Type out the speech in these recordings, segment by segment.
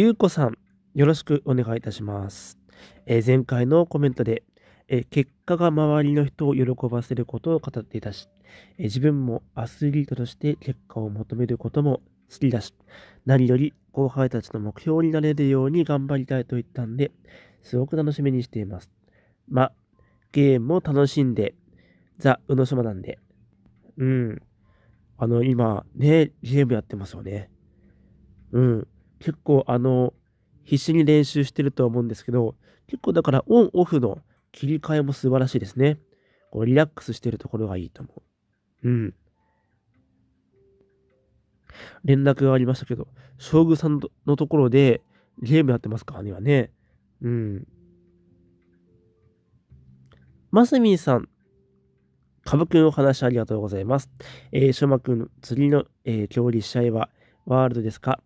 ゆうこさん、よろしくお願いいたします。えー、前回のコメントで、えー、結果が周りの人を喜ばせることを語っていたし、えー、自分もアスリートとして結果を求めることも好きだし、何より後輩たちの目標になれるように頑張りたいと言ったんで、すごく楽しみにしています。ま、ゲームも楽しんで、ザ・宇野島なんで。うん。あの、今、ね、ゲームやってますよね。うん。結構あの、必死に練習してるとは思うんですけど、結構だからオンオフの切り替えも素晴らしいですね。こうリラックスしてるところがいいと思う。うん。連絡がありましたけど、将軍さんのところでゲームやってますからね、はね。うん。マスミンさん、カブくんお話ありがとうございます。えー、ショマくん、釣りの、えー、競技試合はワールドですか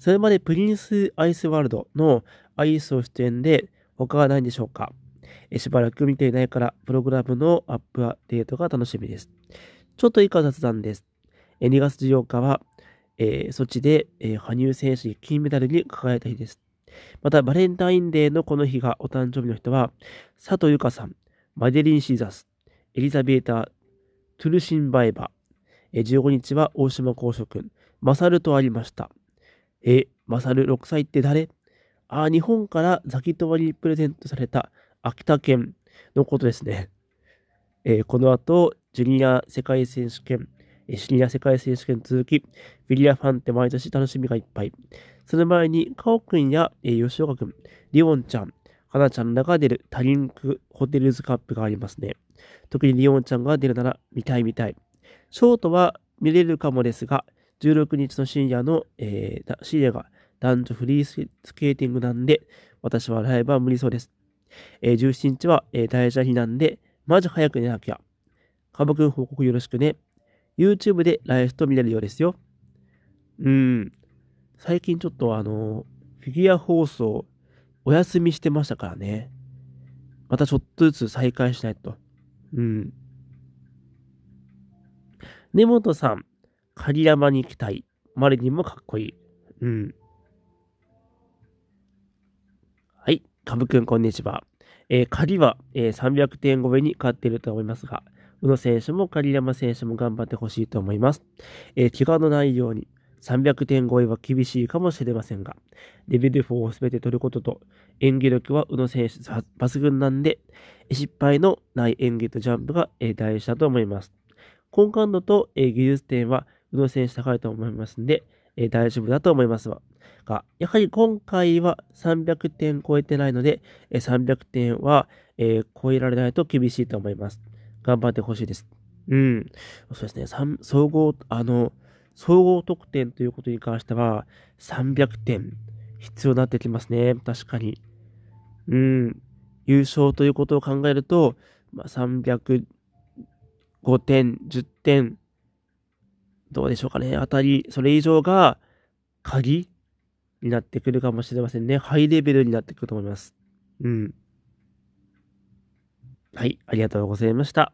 それまでプリンスアイスワールドのアイスを出演で他はないんでしょうかしばらく見ていないから、プログラムのアップデートが楽しみです。ちょっと以下雑談です。2月14日は、えー、ちで、えー、羽生選手に金メダルに輝いた日です。また、バレンタインデーのこの日がお誕生日の人は、佐藤由香さん、マデリン・シーザス、エリザベータ・ー、トゥルシンバイバ、えー、15日は大島公職、マサルとありました。え、マサル6歳って誰あ、日本からザキトワにプレゼントされた秋田県のことですね。えー、この後、ジュニア世界選手権、シニア世界選手権続き、フィギュアファンって毎年楽しみがいっぱい。その前に、カオ君や、えー、吉岡君、リオンちゃん、かなちゃんらが出るタリンクホテルズカップがありますね。特にリオンちゃんが出るなら見たい見たい。ショートは見れるかもですが、16日の深夜の、えー、深夜が男女フリースケーティングなんで、私はライブは無理そうです。えー、17日は、えー、大事な日なんで、マジ早く寝なきゃ。カバ君報告よろしくね。YouTube でライフと見れるようですよ。うーん。最近ちょっとあの、フィギュア放送、お休みしてましたからね。またちょっとずつ再開しないと。うん。根本さん、狩山に行きたい。マリリンもかっこいい。うん。はい。かぶくん、こんにちは。えー、狩りは、えー、300点超えに勝っていると思いますが、宇野選手も狩山選手も頑張ってほしいと思います。えー、怪我のないように、300点超えは厳しいかもしれませんが、レベル4を全て取ることと、演技力は宇野選手抜群なんで、失敗のない演技とジャンプが大事だと思います。好感度と技術点は宇野選手高いと思いますんで、えー、大丈夫だと思いますわ。が、やはり今回は300点超えてないので、えー、300点は、えー、超えられないと厳しいと思います。頑張ってほしいです。うん。そうですね。総合、あの、総合得点ということに関しては、300点必要になってきますね。確かに。うん。優勝ということを考えると、まあ、305点、10点、どうでしょうかね。あたり、それ以上が鍵になってくるかもしれませんね。ハイレベルになってくると思います。うん。はい、ありがとうございました。